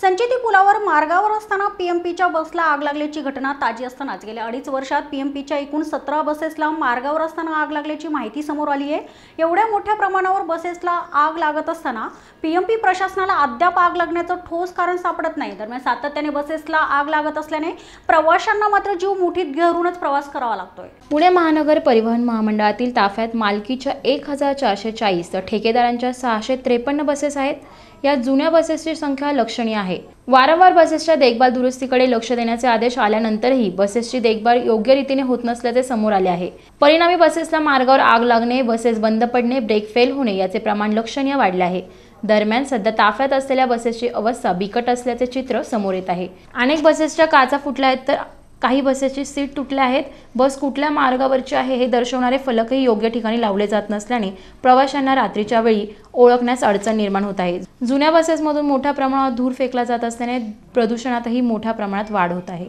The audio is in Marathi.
संचेती पुलावर मार्गावर असताना पीएमपीच्या बसला आग लागल्याची घटना ताजी असतानाच गेल्या अडीच वर्षात पीएमपीच्या एकूण सतरा बसेसला मार्गावर असताना आग लागल्याची माहिती समोर आली आहे एवढ्या मोठ्या प्रमाणावर बसेसला आग लागत असताना पीएमपी प्रशासनाला अद्याप आग लागण्याचं ठोस कारण सापडत नाही दरम्यान सातत्याने बसेसला आग लागत असल्याने प्रवाशांना मात्र जीव मुठीत घेऊनच प्रवास करावा लागतोय पुणे महानगर परिवहन महामंडळातील ताफ्यात मालकीच्या एक हजार चारशे चाळीस तर ठेकेदारांच्या सहाशे त्रेपन्न बसेस आहेत या जुन्या बसेसची संख्या लक्षणीय आहे आहे वारंवार बसेसच्या देखभाल दुरुस्तीकडे लक्ष देण्याचे आदेश आल्यानंतरही बसेसची देखभाल योग्य रीतीने होत नसल्याचे समोर आले आहे परिणामी बसेसला मार्गावर आग लागणे बसेस बंद पडणे ब्रेक फेल होणे याचे प्रमाण लक्षणीय वाढले आहे दरम्यान सध्या ताफ्यात असलेल्या बसेसची अवस्था बिकट असल्याचे चित्र समोर येत आहे अनेक बसेसच्या काचा फुटल्या आहेत तर काही बसेसची सीट तुटल्या आहेत बस कुठल्या मार्गावरची आहे हे दर्शवणारे फलकही योग्य ठिकाणी लावले जात नसल्याने प्रवाशांना रात्रीच्या वेळी ओळखण्यास अडचण निर्माण होत आहे जुन्या बसेसमधून मोठ्या प्रमाणात धूर फेकला जात असल्याने प्रदूषणातही मोठ्या प्रमाणात वाढ होत आहे